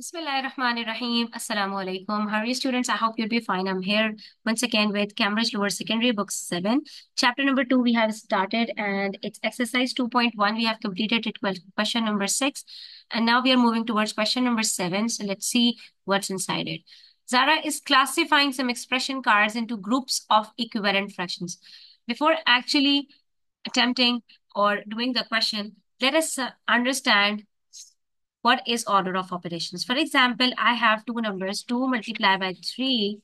Bismillahirrahmanirrahim. Assalamu alaikum. How are you students? I hope you'll be fine. I'm here once again with Cambridge Lower Secondary Book 7. Chapter number 2 we have started and it's exercise 2.1. We have completed it well, question number 6. And now we are moving towards question number 7. So let's see what's inside it. Zara is classifying some expression cards into groups of equivalent fractions. Before actually attempting or doing the question, let us uh, understand what is order of operations. For example, I have two numbers, 2 multiplied by 3,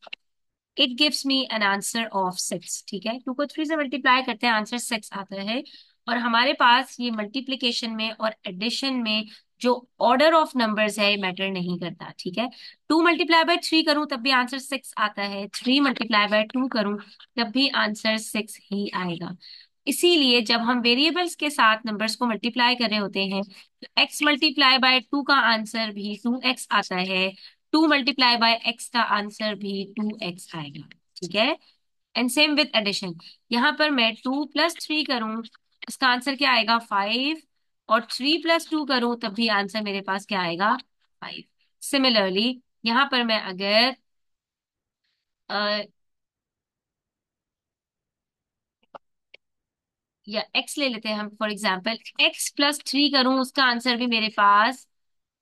it gives me an answer of six ठीक है to को three से multiply करते हैं answer six आता है और हमारे पास ये मल्टीप्लीकेशन में और एडिशन में जो ऑर्डर ऑफ नंबर्स है मैटर नहीं करता ठीक है टू मल्टीप्लाई बाय थ्री करूं तब भी आंसर सिक्स आता है थ्री मल्टीप्लाई बाय टू करूं तब भी आंसर सिक्स ही आएगा इसीलिए जब हम वेरिएबल्स के साथ नंबर्स को मल्टीप्लाई कर रहे होते हैं तो एक्स मल्टीप्लाई बाय टू का आंसर भी टू एक्स आता है टू मल्टीप्लाई बाय एक्स का आंसर भी टू एक्स आएगा ठीक है एंड सेम विद एडिशन यहाँ पर मैं टू प्लस थ्री करूँ इसका आंसर क्या आएगा फाइव और थ्री प्लस टू करूँ तब भी आंसर मेरे पास क्या आएगा फाइव सिमिलरली यहाँ पर मैं अगर या x ले लेते हैं हम for example x plus three करूं उसका आंसर भी मेरे पास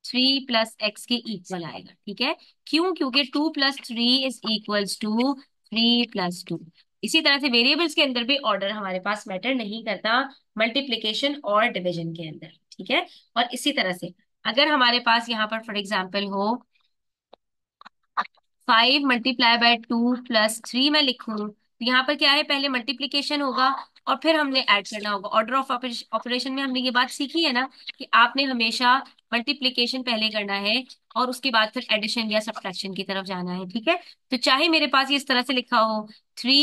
थ्री प्लस एक्स के इक्वल आएगा ठीक है क्यों क्योंकि two plus three is equal to three plus two इसी तरह से वेरिएबल्स के अंदर भी ऑर्डर हमारे पास मैटर नहीं करता मल्टीप्लीकेशन और डिविजन के अंदर ठीक है और इसी तरह से अगर हमारे पास यहाँ पर फॉर एग्जाम्पल हो five multiply by two plus three मैं लिखू तो यहाँ पर क्या है पहले मल्टीप्लीकेशन होगा और फिर हमने ऐड करना होगा ऑर्डर ऑफ ऑपरेशन में हमने ये बात सीखी है ना कि आपने हमेशा मल्टीप्लीकेशन पहले करना है और उसके बाद फिर एडिशन या सब्ट्रैक्शन की तरफ जाना है ठीक है तो चाहे मेरे पास ये इस तरह से लिखा हो three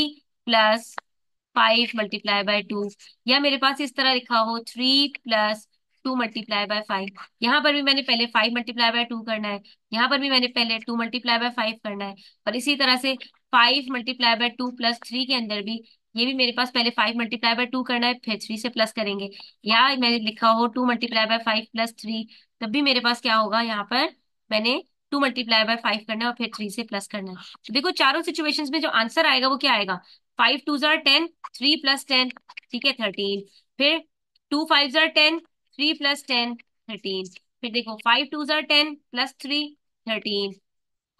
plus five multiply by two या मेरे पास इस तरह लिखा हो three plus two multiply by five यहाँ पर भी मैंने पहले फाइव मल्टीप्लाई बाय टू करना है यहाँ पर भी मैंने पहले टू मल्टीप्लाई बाय फाइव करना है और इसी तरह से five multiply by two plus three के अंदर भी ये भी मेरे पास पहले फाइव मल्टीप्लाई बाय टू करना है फिर थ्री से प्लस करेंगे या मैंने लिखा हो two multiply by five plus three तब भी मेरे पास क्या होगा यहाँ पर मैंने टू मल्टीप्लाई बाय फाइव करना है और फिर थ्री से प्लस करना है तो देखो चारों सिचुएशन में जो आंसर आएगा वो क्या आएगा फाइव टू जार टेन थ्री प्लस टेन ठीक है थर्टीन फिर टू फाइव जार ten three plus ten thirteen फिर देखो फाइव टू जार टेन प्लस थ्री थर्टीन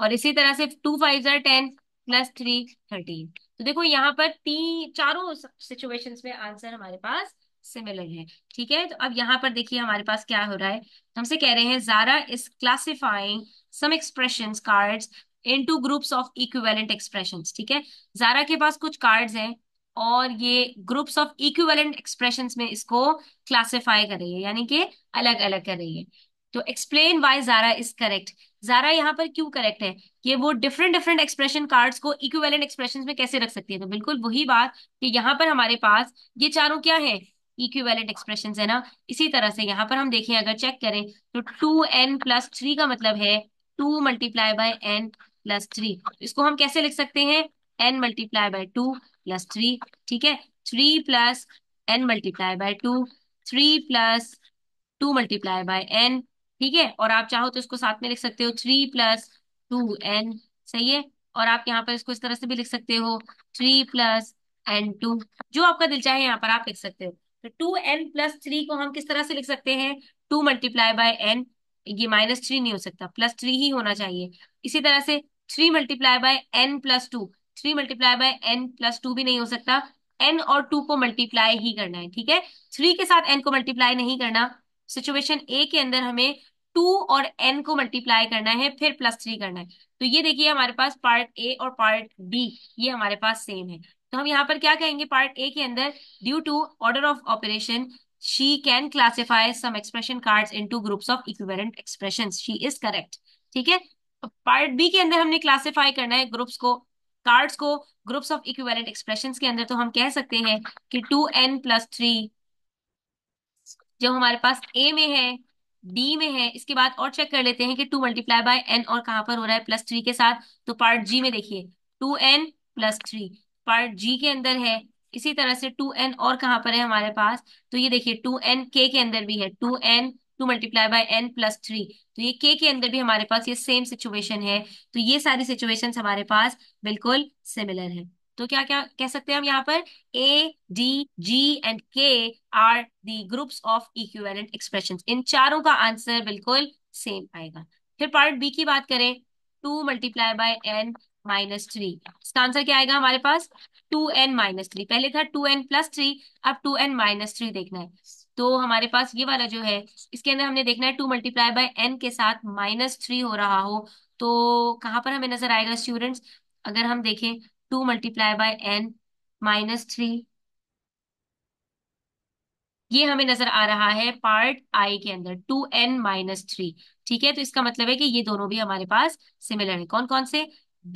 और इसी तरह से टू फाइव जार टेन प्लस थ्री थर्टीन तो देखो यहाँ पर तीन चारों सिचुएशंस में आंसर हमारे पास सिमिलर है ठीक है तो अब यहाँ पर देखिए हमारे पास क्या हो रहा है हमसे कह रहे हैं Zara is classifying some expression cards to groups of equivalent expression ठीक है जारा के पास कुछ कार्ड्स हैं और ये ग्रुप्स ऑफ इक्विवेलेंट एक्सप्रेशंस में इसको क्लासिफाई कर रही है यानी कि अलग अलग कर रही है तो explain why Zara is correct Zara यहाँ पर क्यों करेक्ट है कि वो डिफरेंट डिफरेंट एक्सप्रेशन कार्ड्स को इक्विवेलेंट एक्सप्रेशन में कैसे रख सकती है तो बिल्कुल वही बात कि यहाँ पर हमारे पास ये चारों क्या है इक्विवेलेंट एक्सप्रेशन है ना इसी तरह से यहाँ पर हम देखें अगर चेक करें तो टू एन प्लस थ्री का मतलब है two multiply by n plus three इसको हम कैसे लिख सकते हैं n multiply by two plus three ठीक है three plus n multiply by two three plus two multiply by n ठीक है और आप चाहो तो इसको साथ में लिख सकते हो थ्री प्लस टू एन सही है और आप यहाँ पर इसको इस तरह से भी लिख सकते हो थ्री प्लस एन टू जो आपका दिल चाहे यहाँ पर आप लिख सकते हो तो टू एन प्लस थ्री को हम किस तरह से लिख सकते हैं टू मल्टीप्लाई बाय एन ये माइनस थ्री नहीं हो सकता प्लस थ्री ही होना चाहिए इसी तरह से three multiply by n plus two three multiply by n plus two भी नहीं हो सकता एन और टू को मल्टीप्लाई ही करना है ठीक है थ्री के साथ एन को मल्टीप्लाई नहीं करना सिचुएशन ए के अंदर हमें टू और एन को मल्टीप्लाई करना है फिर प्लस थ्री करना है तो ये देखिए हमारे पास पार्ट ए और पार्ट बी ये हमारे पास सेम है तो हम यहाँ पर क्या कहेंगे पार्ट ए के अंदर due to order of operation she can classify some expression cards into groups of equivalent expressions she is correct ठीक है पार्ट बी के अंदर हमने क्लासीफाई करना है ग्रुप्स को कार्ड्स को ग्रुप्स ऑफ इक्विवेलेंट एक्सप्रेशन के अंदर तो हम कह सकते हैं कि टू एन प्लस थ्री जो हमारे पास ए में है डी में है इसके बाद और चेक कर लेते हैं कि टू मल्टीप्लाई बाय एन और कहां पर हो रहा है प्लस थ्री के साथ तो पार्ट जी में देखिए two n plus three part G के अंदर है इसी तरह से टू एन और कहां पर है हमारे पास तो ये देखिए टू एन के के अंदर भी है two n two multiply by n plus three तो ये के के अंदर भी हमारे पास ये सेम सिचुएशन है तो ये सारी सिचुएशन हमारे पास बिल्कुल सिमिलर है तो क्या क्या कह सकते हैं हम यहाँ पर A D G and K R the groups of equivalent expression इन चारों का आंसर बिल्कुल सेम आएगा फिर पार्ट बी की बात करें two multiply by n minus three इसका आंसर क्या आएगा हमारे पास टू एन माइनस थ्री पहले था टू एन प्लस थ्री अब टू एन माइनस थ्री देखना है तो हमारे पास ये वाला जो है इसके अंदर हमने देखना है टू मल्टीप्लाई बाय एन के साथ माइनस थ्री हो रहा हो तो कहाँ पर हमें नजर आएगा स्टूडेंट्स अगर हम देखें two multiply by n minus three ये हमें नजर आ रहा है पार्ट आई के अंदर टू एन माइनस थ्री ठीक है तो इसका मतलब है कि ये दोनों भी हमारे पास सिमिलर है कौन कौन से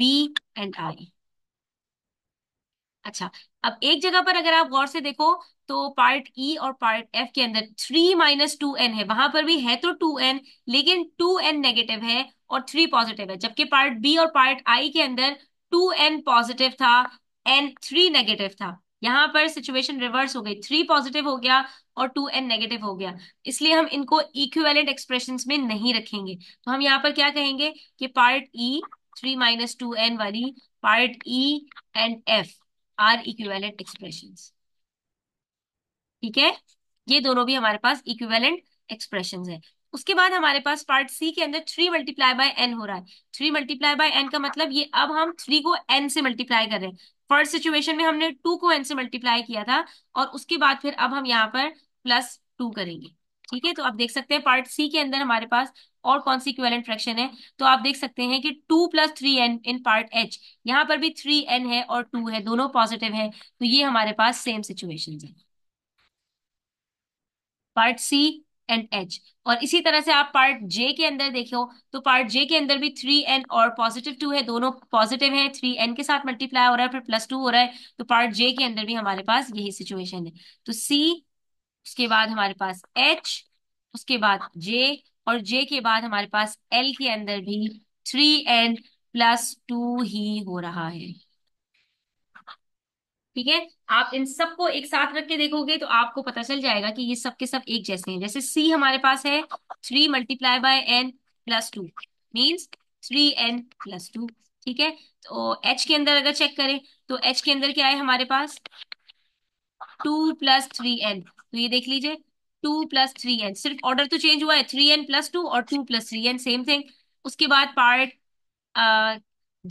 बी एंड आई अच्छा अब एक जगह पर अगर आप गौर से देखो तो पार्ट ई e और पार्ट एफ के अंदर थ्री माइनस टू एन है वहां पर भी है तो टू एन लेकिन टू एन नेगेटिव है और थ्री पॉजिटिव है जबकि पार्ट बी और पार्ट आई के अंदर टू एन पॉजिटिव था एन थ्री नेगेटिव था यहाँ पर सिचुएशन रिवर्स हो गई थ्री पॉजिटिव हो गया और टू एन नेगेटिव हो गया इसलिए हम इनको इक्वेलेंट एक्सप्रेशन में नहीं रखेंगे तो हम यहाँ पर क्या कहेंगे कि part E three minus two n वाली part E and F are equivalent expression ठीक है ये दोनों भी हमारे पास इक्वेलेंट एक्सप्रेशन है उसके बाद हमारे पास पार्ट सी के अंदर थ्री मल्टीप्लाई बाय एन हो रहा है थ्री मल्टीप्लाई बाय एन का मतलब ये अब हम थ्री को एन से मल्टीप्लाई कर रहे हैं फर्स्ट सिचुएशन में हमने टू को एन से मल्टीप्लाई किया था और उसके बाद फिर अब हम यहाँ पर प्लस टू करेंगे ठीक है तो आप देख सकते हैं पार्ट सी के अंदर हमारे पास और कौन सी इक्वेलेंट फ्रैक्शन है तो आप देख सकते हैं कि two plus three n in part H यहाँ पर भी थ्री एन है और टू है दोनों पॉजिटिव है तो ये हमारे पास सेम सिचुएशन है पार्ट सी एंड एच और इसी तरह से आप पार्ट जे के अंदर देखो तो पार्ट जे के अंदर भी थ्री एन और पॉजिटिव टू है दोनों पॉजिटिव है थ्री एन के साथ मल्टीप्लाई हो रहा है फिर प्लस टू हो रहा है तो पार्ट जे के अंदर भी हमारे पास यही सिचुएशन है तो सी उसके बाद हमारे पास एच उसके बाद जे और जे के बाद हमारे पास एल के अंदर भी थ्री एन प्लस टू ही हो रहा है ठीक है आप इन सबको एक साथ रख के देखोगे तो आपको पता चल जाएगा कि ये सब के सब एक जैसे हैं जैसे सी हमारे पास है three multiply by n plus two means three n plus two ठीक है तो एच के अंदर अगर चेक करें तो एच के अंदर क्या है हमारे पास टू प्लस थ्री एन तो ये देख लीजिए टू प्लस थ्री एन सिर्फ ऑर्डर तो चेंज हुआ है थ्री एन प्लस टू और two plus three n same thing उसके बाद पार्ट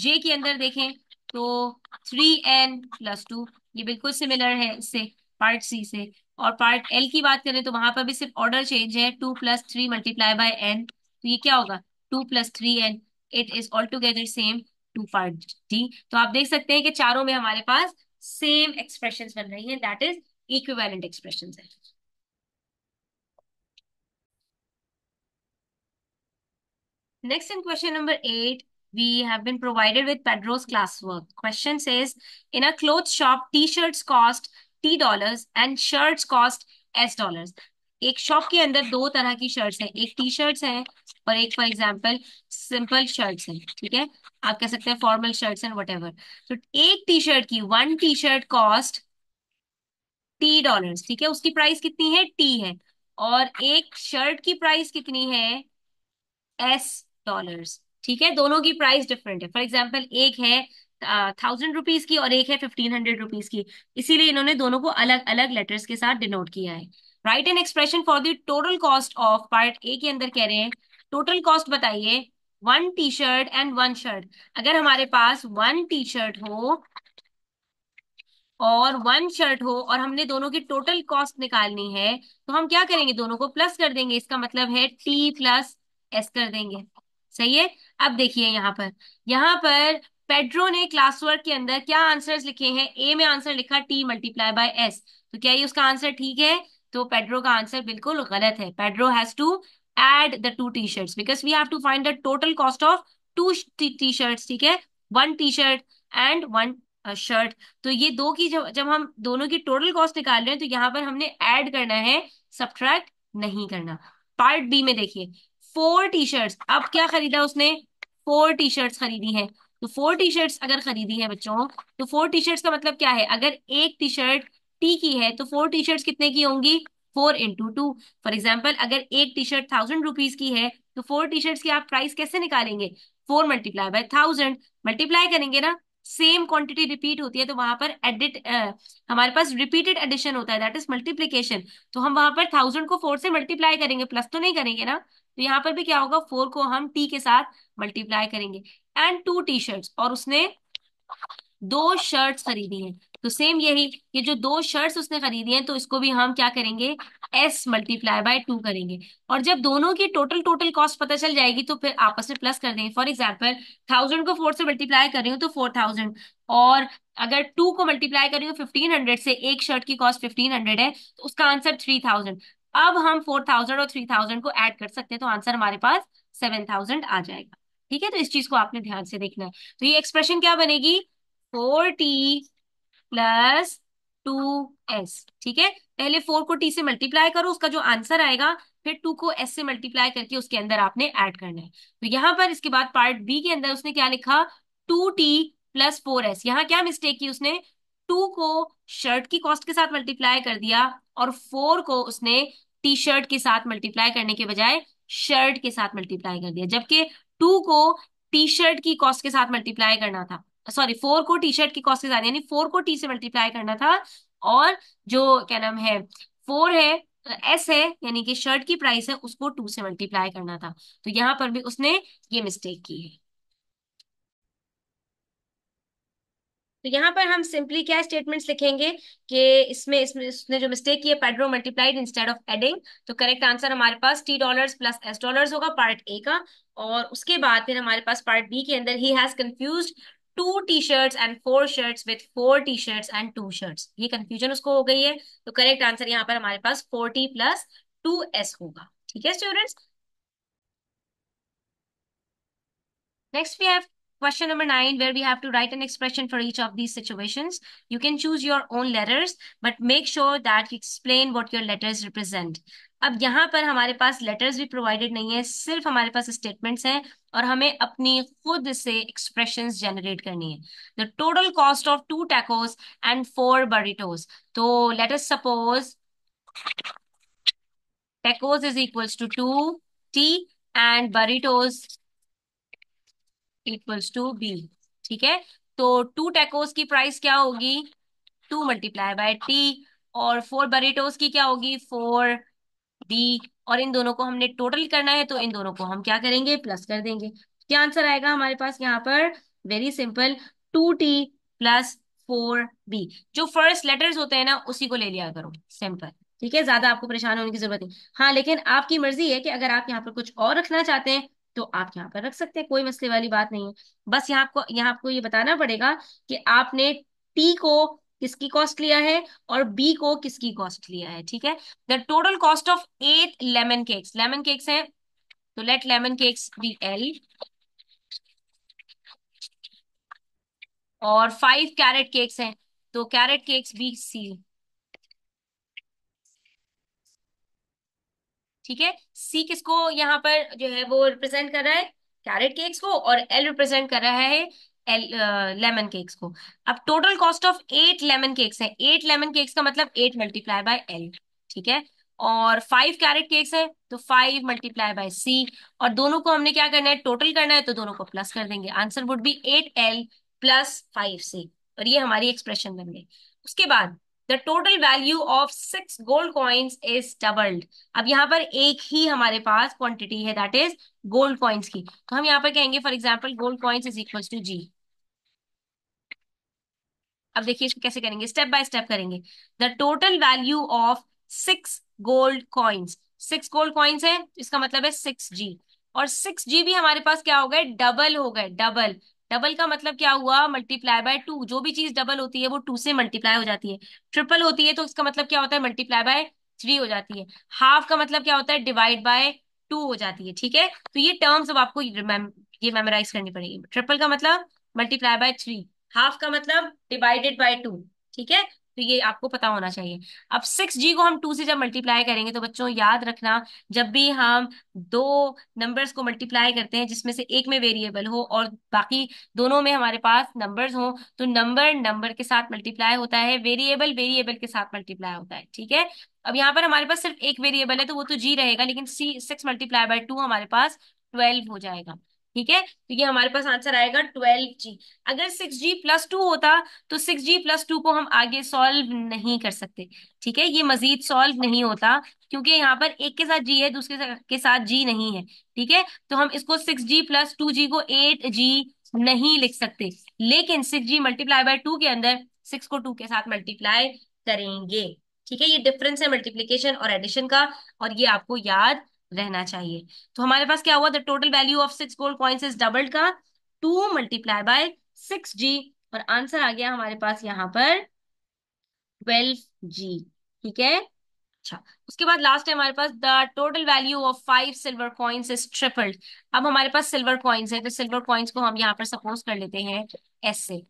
जे के अंदर देखें तो थ्री एन प्लस टू ये बिल्कुल सिमिलर है इससे पार्ट सी से और पार्ट एल की बात करें तो वहां पर भी सिर्फ ऑर्डर चेंज है two plus three multiply by n तो ये क्या होगा two plus three n it is all together same to part D तो आप देख सकते हैं कि चारों में हमारे पास सेम एक्सप्रेशन बन रही है दैट इज इक्विवेलेंट एक्सप्रेशन है next in question number eight We have been provided with Pedro's classwork. Question says, in a clothes shop, t-shirts cost T dollars and shirts cost S dollars. एक shop के अंदर दो तरह की shirts हैं एक T shirts हैं और एक फॉर एग्जांपल सिंपल शर्ट्स हैं ठीक है आप कह सकते हैं formal shirts and whatever तो एक टी शर्ट की one T shirt cost T dollars ठीक है उसकी प्राइस कितनी है टी है और एक शर्ट की प्राइस कितनी है एस डॉलर्स ठीक है दोनों की प्राइस डिफरेंट है फॉर एग्जाम्पल एक है थाउजेंड रुपीज की और एक है फिफ्टीन हंड्रेड रुपीज की इसीलिए इन्होंने दोनों को अलग अलग लेटर्स के साथ डिनोट किया है write an expression for the total cost of part A के अंदर कह रहे हैं टोटल कॉस्ट बताइए one T shirt and one shirt अगर हमारे पास वन टी शर्ट हो और वन शर्ट हो और हमने दोनों की टोटल कॉस्ट निकालनी है तो हम क्या करेंगे दोनों को प्लस कर देंगे इसका मतलब है टी प्लस एस कर देंगे सही है अब देखिए यहाँ पर यहाँ पर पेड्रो ने क्लास वर्क के अंदर क्या आंसर्स लिखे हैं ए में आंसर लिखा टी मल्टीप्लाई बाय एस तो क्या ये उसका आंसर ठीक है तो पेड्रो का आंसर बिल्कुल गलत है Pedro has to add the two T shirt because we have to find the total cost of two T shirt ठीक है one T shirt and one shirt तो ये दो की जब जब हम दोनों की टोटल कॉस्ट निकाल रहे हैं तो यहाँ पर हमने एड करना है सब्ट्रैक्ट नहीं करना पार्ट बी में देखिए फोर टी शर्ट्स अब क्या खरीदा उसने फोर टी शर्ट्स खरीदी हैं तो फोर टी शर्ट्स अगर खरीदी है बच्चों तो फोर टी शर्ट्स का मतलब क्या है अगर एक टी शर्ट टी की है तो फोर टी शर्ट्स कितने की होंगी four into two for example अगर एक टी शर्ट थाउजेंड रुपीज की है तो फोर टी शर्ट्स की आप प्राइस कैसे निकालेंगे four multiply by thousand multiply करेंगे ना सेम क्वांटिटी रिपीट होती है तो वहां पर एडिट हमारे पास रिपीटेड एडिशन होता है दैट इज मल्टीप्लीकेशन तो हम वहां पर थाउजेंड को फोर से मल्टीप्लाई करेंगे प्लस तो नहीं करेंगे ना तो यहाँ पर भी क्या होगा फोर को हम टी के साथ मल्टीप्लाई करेंगे एंड टू टी शर्ट्स और उसने दो शर्ट्स खरीदी हैं तो सेम यही ये जो दो शर्ट्स उसने खरीदी हैं तो इसको भी हम क्या करेंगे एस मल्टीप्लाई बाय टू करेंगे और जब दोनों की टोटल टोटल कॉस्ट पता चल जाएगी तो फिर आपस में प्लस कर देंगे फॉर एग्जाम्पल थाउजेंड को फोर से मल्टीप्लाई कर रही हूँ तो फोर थाउजेंड और अगर टू को मल्टीप्लाई कर रही हूँ फिफ्टीन हंड्रेड से एक शर्ट की कॉस्ट फिफ्टीन हंड्रेड है तो उसका आंसर थ्री थाउजेंड अब हम फोर थाउजेंड और थ्री थाउजेंड को ऐड कर सकते हैं तो आंसर हमारे पास सेवन थाउजेंड आ जाएगा ठीक है तो इस चीज को आपने ध्यान से देखना है तो ये एक्सप्रेशन क्या बनेगी four T plus two S ठीक है पहले फोर को टी से मल्टीप्लाई करो उसका जो आंसर आएगा फिर टू को एस से मल्टीप्लाई करके उसके अंदर आपने ऐड करना है तो यहाँ पर इसके बाद पार्ट बी के अंदर उसने क्या लिखा two T plus four S यहाँ क्या मिस्टेक की उसने टू को शर्ट की कॉस्ट के साथ मल्टीप्लाई कर दिया और फोर को उसने टी शर्ट के साथ मल्टीप्लाई करने के बजाय शर्ट के साथ मल्टीप्लाई कर दिया जबकि टू को टी शर्ट की कॉस्ट के साथ मल्टीप्लाई करना था सॉरी फोर को टी शर्ट की कॉस्ट के साथ यानी फोर को टी से मल्टीप्लाई करना था और जो क्या नाम है फोर है एस है यानी कि शर्ट की प्राइस है उसको टू से मल्टीप्लाई करना था तो यहाँ पर भी उसने ये मिस्टेक की है तो यहाँ पर हम सिंपली क्या स्टेटमेंट्स लिखेंगे कि इसमें इसमें इसने जो मिस्टेक की है Pedro multiplied instead of adding तो करेक्ट आंसर हमारे पास T dollars plus S dollars होगा पार्ट ए का और उसके बाद फिर हमारे पास पार्ट बी के अंदर ही has confuse two T shirts and four shirts with four T shirts and two shirts ये कंफ्यूजन उसको हो गई है तो करेक्ट आंसर यहाँ पर हमारे पास फोर्टी प्लस टू एस होगा ठीक है students next we have Question number nine, where we have to write an expression for each of these situations. You can choose your own letters, but make sure that you explain what your letters represent. अब यहाँ पर हमारे पास letters भी provided नहीं है सिर्फ हमारे पास statements हैं और हमें अपनी खुद से expressions generate करनी The total cost of two tacos and four burritos. तो let us suppose tacos is equals to two t and burritos. Equals to B ठीक है तो टू टैकोस की प्राइस क्या होगी टू मल्टीप्लाई बाय टी और four burritos की क्या होगी फोर बी और इन दोनों को हमने टोटल करना है तो इन दोनों को हम क्या करेंगे प्लस कर देंगे क्या आंसर आएगा हमारे पास यहाँ पर very simple two T plus four B जो फर्स्ट लेटर्स होते हैं ना उसी को ले लिया करो सिंपल ठीक है ज्यादा आपको परेशान होने की जरूरत नहीं हाँ लेकिन आपकी मर्जी है कि अगर आप यहाँ पर कुछ और रखना चाहते हैं तो आप यहाँ पर रख सकते हैं कोई मसले वाली बात नहीं है बस यहाँ आपको यहाँ आपको ये बताना पड़ेगा कि आपने टी को किसकी कॉस्ट लिया है और बी को किसकी कॉस्ट लिया है ठीक है the total cost of eight lemon cakes lemon cakes हैं तो let lemon cakes be L और फाइव कैरेट केक्स हैं तो कैरेट केक्स बी सी ठीक है सी किसको यहाँ पर जो है वो रिप्रेजेंट कर रहा है कैरेट केक्स को और एल रिप्रेजेंट कर रहा है एल लेमन केक्स को अब total cost of eight lemon cakes है एट लेमन केक्स का मतलब एट मल्टीप्लाई बाय एल ठीक है और फाइव कैरेट केक्स है तो फाइव मल्टीप्लाई बाय सी और दोनों को हमने क्या करना है टोटल करना है तो दोनों को प्लस कर देंगे answer would be eight L plus five C और ये हमारी एक्सप्रेशन बन गई उसके बाद the total value of six gold coins is doubled अब यहाँ पर एक ही हमारे पास क्वांटिटी है दैट इज गोल्ड कॉइन्स की तो हम यहाँ पर कहेंगे for example gold coins is equal to G अब देखिए इसको कैसे करेंगे स्टेप बाय स्टेप करेंगे the total value of six gold coins six gold coins है इसका मतलब है सिक्स जी और सिक्स जी भी हमारे पास क्या हो गए डबल हो गए डबल डबल का मतलब क्या हुआ मल्टीप्लाई बाय टू जो भी चीज डबल होती है वो टू से मल्टीप्लाई हो जाती है ट्रिपल होती है तो इसका मतलब क्या होता है मल्टीप्लाई बाय थ्री हो जाती है हाफ का मतलब क्या होता है डिवाइड बाय टू हो जाती है ठीक है तो ये टर्म्स अब आपको ये मेमोराइज करनी पड़ेगी ट्रिपल का मतलब मल्टीप्लाई बाय थ्री हाफ का मतलब डिवाइडेड बाय टू ठीक है तो ये आपको पता होना चाहिए अब सिक्स जी को हम टू से जब मल्टीप्लाई करेंगे तो बच्चों याद रखना जब भी हम दो नंबर्स को मल्टीप्लाई करते हैं जिसमें से एक में वेरिएबल हो और बाकी दोनों में हमारे पास नंबर्स हो तो नंबर नंबर के साथ मल्टीप्लाई होता है वेरिएबल वेरिएबल के साथ मल्टीप्लाई होता है ठीक है अब यहाँ पर हमारे पास सिर्फ एक वेरिएबल है तो वो तो जी रहेगा लेकिन C six multiply by two हमारे पास ट्वेल्व हो जाएगा ठीक है तो ये हमारे पास आंसर आएगा ट्वेल्व जी अगर सिक्स जी प्लस टू होता तो सिक्स जी प्लस टू को हम आगे सॉल्व नहीं कर सकते ठीक है ये मजीद सॉल्व नहीं होता क्योंकि यहाँ पर एक के साथ जी है दूसरे के साथ जी नहीं है ठीक है तो हम इसको six G plus two G को एट जी नहीं लिख सकते लेकिन six G multiply by two के अंदर सिक्स को टू के साथ मल्टीप्लाई करेंगे ठीक है ये डिफरेंस है मल्टीप्लीकेशन और एडिशन का और ये आपको याद रहना चाहिए तो हमारे पास क्या हुआ the total value of six gold coins is doubled का two multiply by six G और आंसर आ गया हमारे पास यहाँ पर ट्वेल्व जी ठीक है अच्छा उसके बाद लास्ट है हमारे पास the total value of five silver coins is tripled अब हमारे पास सिल्वर कॉइन्स है तो सिल्वर कॉइन्स को हम यहाँ पर सपोज कर लेते हैं एस से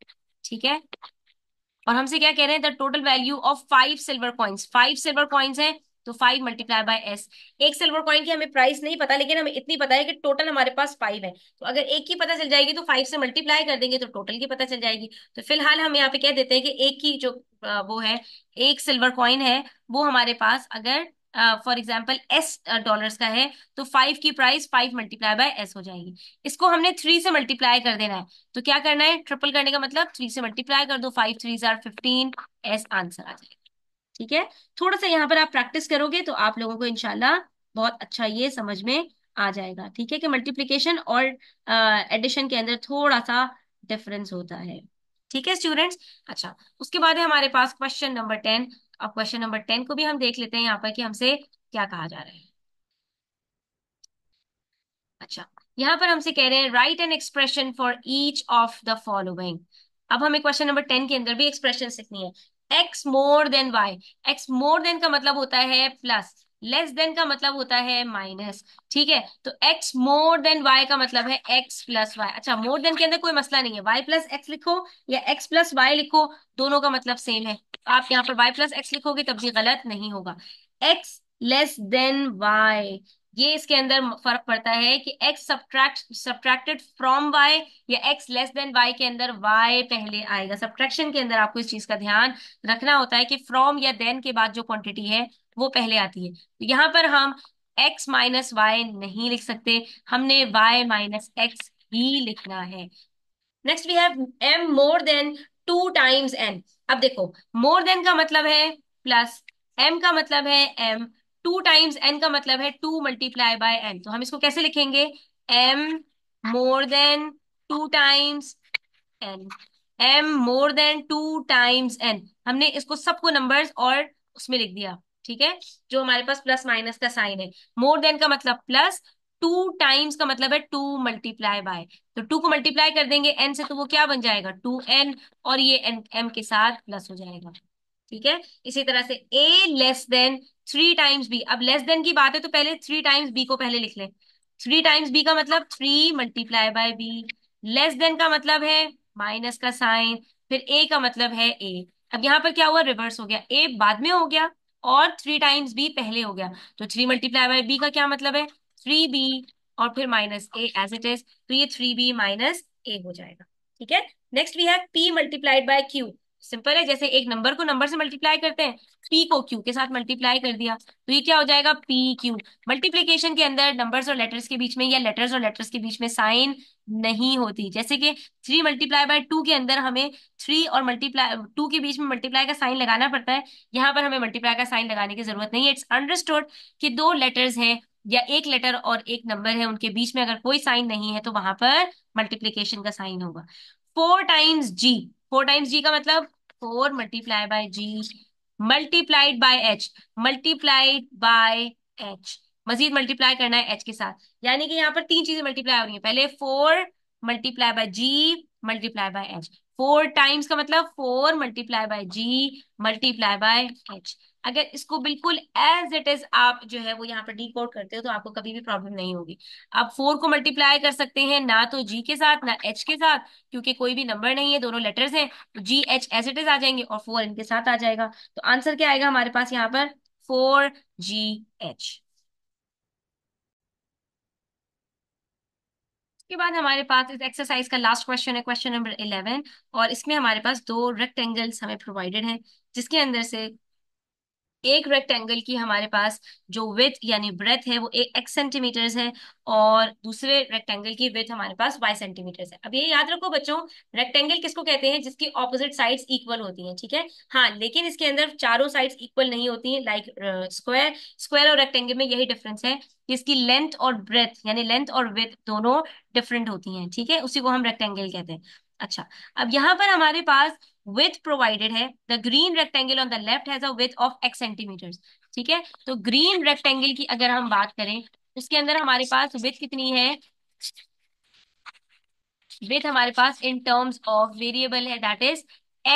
ठीक है और हमसे क्या कह रहे हैं the total value of five silver coins five silver coins है तो फाइव मल्टीप्लाई बाय एस एक सिल्वर कॉइन की हमें प्राइस नहीं पता लेकिन हमें इतनी पता है कि टोटल हमारे पास फाइव है तो अगर एक की पता चल जाएगी तो फाइव से मल्टीप्लाई कर देंगे तो टोटल की पता चल जाएगी तो फिलहाल हम यहाँ पे कह देते हैं कि एक की जो वो है एक सिल्वर कॉइन है वो हमारे पास अगर फॉर एग्जाम्पल एस डॉलर का है तो फाइव की price five multiply by S हो जाएगी इसको हमने थ्री से मल्टीप्लाई कर देना है तो क्या करना है ट्रिपल करने का मतलब थ्री से मल्टीप्लाई कर दो फाइव थ्री जार फिफ्टीन एस आंसर आ जाएगा ठीक है थोड़ा सा यहाँ पर आप प्रैक्टिस करोगे तो आप लोगों को इनशाला बहुत अच्छा ये समझ में आ जाएगा ठीक है कि मल्टीप्लीकेशन और एडिशन के अंदर थोड़ा सा डिफरेंस होता है ठीक है स्टूडेंट्स अच्छा उसके बाद है हमारे पास क्वेश्चन नंबर टेन अब क्वेश्चन नंबर टेन को भी हम देख लेते हैं यहाँ पर कि हमसे क्या कहा जा रहा है अच्छा यहाँ पर हमसे कह रहे हैं write an expression for each of the following अब हमें क्वेश्चन नंबर टेन के अंदर भी एक्सप्रेशन सीखनी है X more than Y X more than का मतलब होता है प्लस लेस देन का मतलब होता है माइनस ठीक है तो एक्स मोर देन वाई का मतलब है एक्स प्लस वाई अच्छा मोर देन के अंदर कोई मसला नहीं है वाई प्लस एक्स लिखो या एक्स प्लस वाई लिखो दोनों का मतलब सेम है तो आप यहाँ पर वाई प्लस एक्स लिखोगे तब भी गलत नहीं होगा एक्स लेस देन वाई ये इसके अंदर फर्क पड़ता है कि X subtract subtracted from Y या एक्स लेस देन वाई के अंदर वाई पहले आएगा सब्ट्रैक्शन के अंदर आपको इस चीज का ध्यान रखना होता है कि फ्रॉम या देन के बाद जो क्वांटिटी है वो पहले आती है तो यहाँ पर हम एक्स माइनस वाई नहीं लिख सकते हमने वाई माइनस एक्स ही लिखना है next we have M more than two times N अब देखो मोर देन का मतलब है प्लस एम का मतलब है एम टू टाइम्स एन का मतलब है टू मल्टीप्लाई बाय एन तो हम इसको कैसे लिखेंगे M more than two times N M more than two times N हमने इसको सबको नंबर्स और उसमें लिख दिया ठीक है जो हमारे पास प्लस माइनस का साइन है मोर देन का मतलब प्लस टू टाइम्स का मतलब है टू मल्टीप्लाई बाय तो टू को मल्टीप्लाई कर देंगे एन से तो वो क्या बन जाएगा टू एन और ये एन एम के साथ प्लस हो जाएगा ठीक है इसी तरह से A less than three times B अब लेस देन की बात है तो पहले थ्री टाइम्स बी को पहले लिख लें थ्री टाइम्स बी का मतलब three multiply by B less than का मतलब है माइनस का साइन फिर ए का मतलब है ए अब यहाँ पर क्या हुआ रिवर्स हो गया ए बाद में हो गया और थ्री टाइम्स बी पहले हो गया तो थ्री मल्टीप्लाई बाय बी का क्या मतलब है थ्री बी और फिर minus A as it is तो ये थ्री बी माइनस ए हो जाएगा ठीक है next we have P multiplied by Q simple है जैसे एक नंबर को नंबर से मल्टीप्लाई करते हैं पी को क्यू के साथ मल्टीप्लाई कर दिया तो ये क्या हो जाएगा पी क्यू मल्टीप्लीकेशन के अंदर नंबर्स और लेटर्स के बीच में या लेटर्स और लेटर्स के बीच में साइन नहीं होती जैसे कि थ्री मल्टीप्लाई बाय टू के अंदर हमें थ्री और मल्टीप्लाई टू के बीच में मल्टीप्लाई का साइन लगाना पड़ता है यहाँ पर हमें मल्टीप्लाई का साइन लगाने की जरूरत नहीं है इट्स अंडरस्टूड कि दो लेटर्स हैं या एक लेटर और एक नंबर है उनके बीच में अगर कोई साइन नहीं है तो वहां पर मल्टीप्लीकेशन का साइन होगा four times G four times G का मतलब four multiply by G multiplied by H multiplied by H मजीद मल्टीप्लाई करना है एच के साथ यानी कि यहाँ पर तीन चीजें मल्टीप्लाई हो रही है पहले four multiply by G multiply by H four times का मतलब four multiply by G multiply by H अगर इसको बिल्कुल एज इट इज आप जो है वो यहाँ पर डी कोड करते हो तो आपको कभी भी प्रॉब्लम नहीं होगी आप फोर को मल्टीप्लाई कर सकते हैं ना तो जी के साथ ना एच के साथ क्योंकि कोई भी नंबर नहीं है दोनों लेटर्स हैं तो G H as it is आ जाएंगे और फोर इनके साथ आ जाएगा तो आंसर क्या आएगा हमारे पास यहाँ पर फोर जी एच उसके बाद हमारे पास इस एक्सरसाइज का लास्ट क्वेश्चन है क्वेश्चन नंबर इलेवन और इसमें हमारे पास दो रेक्टेंगल्स हमें प्रोवाइडेड हैं जिसके अंदर से एक रेक्टेंगल की हमारे पास जो विथ यानी ब्रेथ है वो एक एक्स सेंटीमीटर्स है और दूसरे रेक्टेंगल की विथ हमारे पास वाई सेंटीमीटर्स है अब ये याद रखो बच्चों रेक्टेंगल किसको कहते हैं जिसकी ऑपोजिट साइड्स इक्वल होती हैं ठीक है हाँ लेकिन इसके अंदर चारों साइड्स इक्वल नहीं होती हैं लाइक स्क्वायर स्क्वायर और रेक्टेंगल में यही डिफरेंस है इसकी लेंथ और ब्रेथ यानी लेंथ और विथ दोनों डिफरेंट होती है ठीक है उसी को हम रेक्टेंगल कहते हैं अच्छा अब यहाँ पर हमारे पास width provided है the green rectangle on the left has a width of x centimeters ठीक है तो green rectangle की अगर हम बात करें उसके अंदर हमारे पास width कितनी है width हमारे पास in terms of variable है that is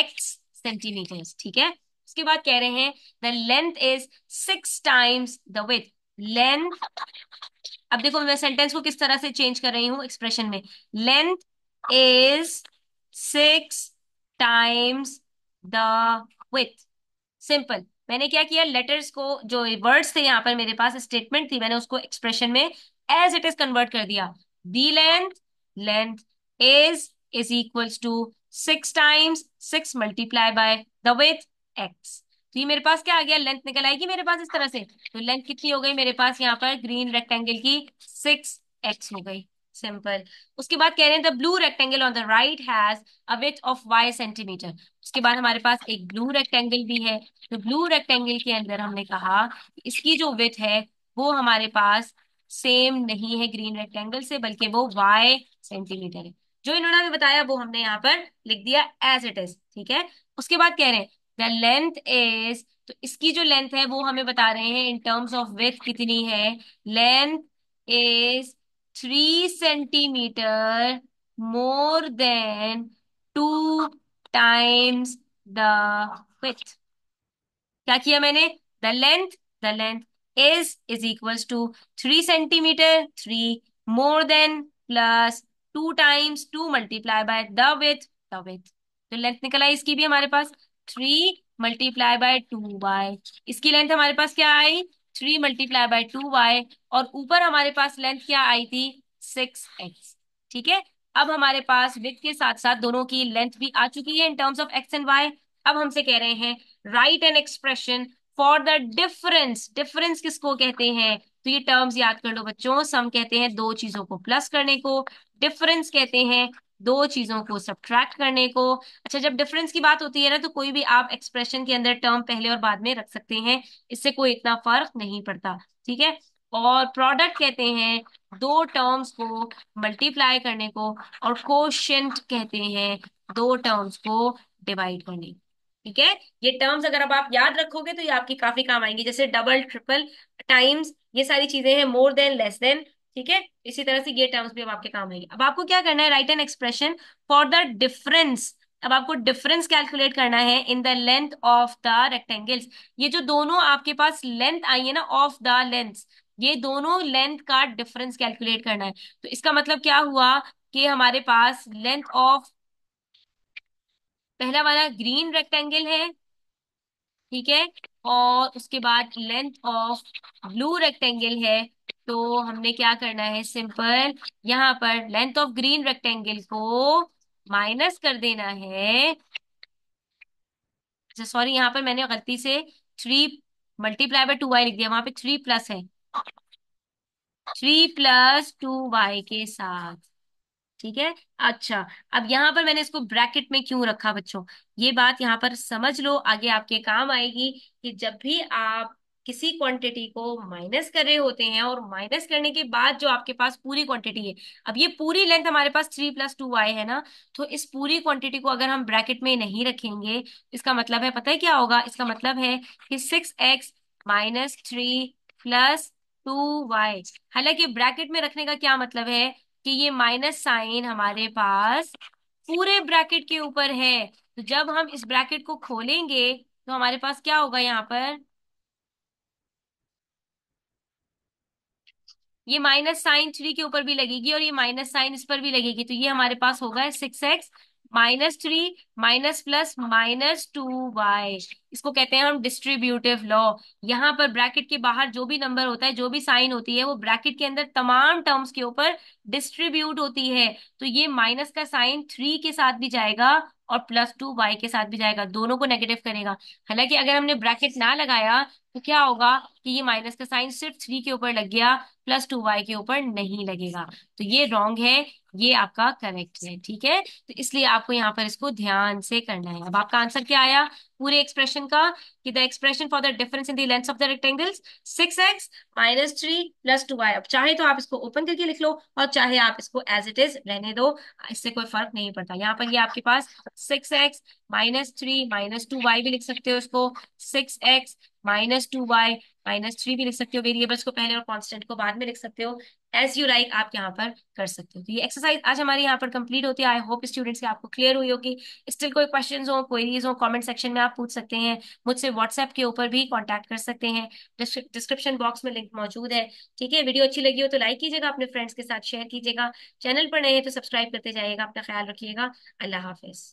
x centimeters ठीक है उसके बाद कह रहे हैं the length is six times the width length अब देखो मैं सेंटेंस को किस तरह से चेंज कर रही हूँ एक्सप्रेशन में length is six times the width simple मैंने क्या किया लेटर्स को जो वर्ड्स थे यहाँ पर मेरे पास स्टेटमेंट थी मैंने उसको एक्सप्रेशन में एज इट इज कन्वर्ट कर दिया the length length is is equals to six times six multiply by the width x तो ये मेरे पास क्या आ गया लेंथ निकल आएगी मेरे पास इस तरह से तो लेंथ कितनी हो गई मेरे पास यहाँ पर ग्रीन रेक्टेंगल की सिक्स एक्स हो गई सिंपल उसके बाद कह रहे हैं the blue rectangle on the right has a of y centimetre उसके बाद हमारे पास एक ब्लू रेक्टेंगल भी है तो ब्लू रेक्टेंगल के अंदर हमने कहा इसकी जो विथ है वो हमारे पास सेम नहीं है ग्रीन रेक्टेंगल से बल्कि वो वाई सेंटीमीटर है जो इन्होंने भी बताया वो हमने यहाँ पर लिख दिया एज इट इज ठीक है उसके बाद कह रहे हैं द लेंथ इज तो इसकी जो लेंथ है वो हमें बता रहे हैं इन टर्म्स ऑफ विथ कितनी है length is three centimetre more than two times the width क्या किया मैंने the length the length is is equal to three centimetre three more than plus two times two multiply by the width the width तो length आई इसकी भी हमारे पास three multiply by two by इसकी लेंथ हमारे पास क्या आई three multiply by two y और ऊपर हमारे पास लेंथ क्या आई थी सिक्स एक्स ठीक है अब हमारे पास विथ के साथ साथ दोनों की लेंथ भी आ चुकी है in terms of x and y अब हमसे कह रहे हैं write an expression for the difference difference किसको कहते हैं तो ये टर्म्स याद कर लो बच्चों सम कहते हैं दो चीजों को प्लस करने को डिफरेंस कहते हैं दो चीजों को सब्ट्रैक्ट करने को अच्छा जब डिफरेंस की बात होती है ना तो कोई भी आप एक्सप्रेशन के अंदर टर्म पहले और बाद में रख सकते हैं इससे कोई इतना फर्क नहीं पड़ता ठीक है और प्रोडक्ट कहते हैं दो टर्म्स को मल्टीप्लाई करने को और क्वेश्चन कहते हैं दो टर्म्स को डिवाइड करने ठीक है ये टर्म्स अगर अब आप याद रखोगे तो ये आपकी काफी काम आएंगे जैसे डबल ट्रिपल टाइम्स ये सारी चीजें हैं मोर देन लेस देन ठीक है इसी तरह से ये टर्म्स भी अब आपके काम आएंगे अब आपको क्या करना है write an expression for the difference अब आपको डिफरेंस कैलकुलेट करना है in the length of the rectangles ये जो दोनों आपके पास लेंथ आई है ना ऑफ द लेंथ ये दोनों लेंथ का डिफरेंस कैलकुलेट करना है तो इसका मतलब क्या हुआ कि हमारे पास लेंथ ऑफ पहला वाला ग्रीन रेक्टेंगल है ठीक है और उसके बाद लेंथ ऑफ ब्लू रेक्टेंगल है तो हमने क्या करना है सिंपल यहाँ पर लेंथ ऑफ ग्रीन रेक्टेंगल को माइनस कर देना है सॉरी अच्छा, यहाँ पर मैंने गलती से three multiply by two y लिख दिया वहां पे थ्री प्लस है थ्री प्लस टू वाई के साथ ठीक है अच्छा अब यहाँ पर मैंने इसको ब्रैकेट में क्यों रखा बच्चों ये बात यहाँ पर समझ लो आगे आपके काम आएगी कि जब भी आप किसी क्वांटिटी को माइनस कर रहे होते हैं और माइनस करने के बाद जो आपके पास पूरी क्वांटिटी है अब ये पूरी लेंथ हमारे पास थ्री प्लस टू वाई है ना तो इस पूरी क्वांटिटी को अगर हम ब्रैकेट में नहीं रखेंगे इसका मतलब है पता है क्या होगा इसका मतलब है कि six x minus three plus two y हालांकि ब्रैकेट में रखने का क्या मतलब है कि ये माइनस साइन हमारे पास पूरे ब्रैकेट के ऊपर है तो जब हम इस ब्रैकेट को खोलेंगे तो हमारे पास क्या होगा यहाँ पर ये माइनस साइन थ्री के ऊपर भी लगेगी और ये माइनस साइन इस पर भी लगेगी तो ये हमारे पास होगा six x minus three minus plus minus two y इसको कहते हैं हम डिस्ट्रीब्यूटिव लॉ यहाँ पर ब्रैकेट के बाहर जो भी नंबर होता है जो भी साइन होती है वो ब्रैकेट के अंदर तमाम टर्म्स के ऊपर डिस्ट्रीब्यूट होती है तो ये माइनस का साइन थ्री के साथ भी जाएगा और प्लस टू वाई के साथ भी जाएगा दोनों को नेगेटिव करेगा हालांकि अगर हमने ब्रैकेट ना लगाया तो क्या होगा कि ये माइनस का साइन सिर्फ थ्री के ऊपर लग गया प्लस टू वाई के ऊपर नहीं लगेगा तो ये रॉन्ग है ये आपका करेक्ट है ठीक है तो इसलिए आपको यहाँ पर इसको ध्यान से करना है अब आपका आंसर क्या आया पूरे एक्सप्रेशन का कि the expression for the difference in length of the rectangle six x minus three plus two y अब चाहे तो आप इसको ओपन करके लिख लो और चाहे आप इसको एज इट इज रहने दो इससे कोई फर्क नहीं पड़ता यहाँ पर ये आपके पास six x minus three minus two y भी लिख सकते हो इसको six x minus two y minus three भी लिख सकते हो वेरिएबल्स को पहले और कांस्टेंट को बाद में लिख सकते हो एज यू लाइक आप यहाँ पर कर सकते हो तो ये एक्सरसाइज आज हमारे यहाँ पर कंप्लीट होती है आई होप स्टूडेंट्स की आपको क्लियर हुई होगी स्टिल कोई क्वेश्चन हो क्वेरीज हो कॉमेंट सेक्शन में आप पूछ सकते हैं मुझसे व्हाट्सएप के ऊपर भी कॉन्टैक्ट कर सकते हैं डिस्क्रिप्शन बॉक्स में लिंक मौजूद है ठीक है वीडियो अच्छी लगी हो तो लाइक कीजिएगा अपने फ्रेंड्स के साथ शेयर कीजिएगा चैनल पर नए है तो सब्सक्राइब करते जाइएगा अपना ख्याल रखिएगा अल्लाह हाफिज